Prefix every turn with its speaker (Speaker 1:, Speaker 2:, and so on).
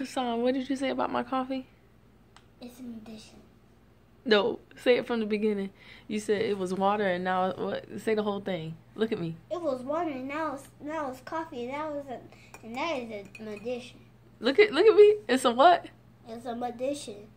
Speaker 1: Kasan, what did you say about my coffee?
Speaker 2: It's an addition.
Speaker 1: No, say it from the beginning. You said it was water, and now what? Say the whole thing. Look at me.
Speaker 3: It was water, and now it's now it's coffee. That was a, and that is an
Speaker 4: addition.
Speaker 1: Look at look at me. It's a what?
Speaker 3: It's an addition.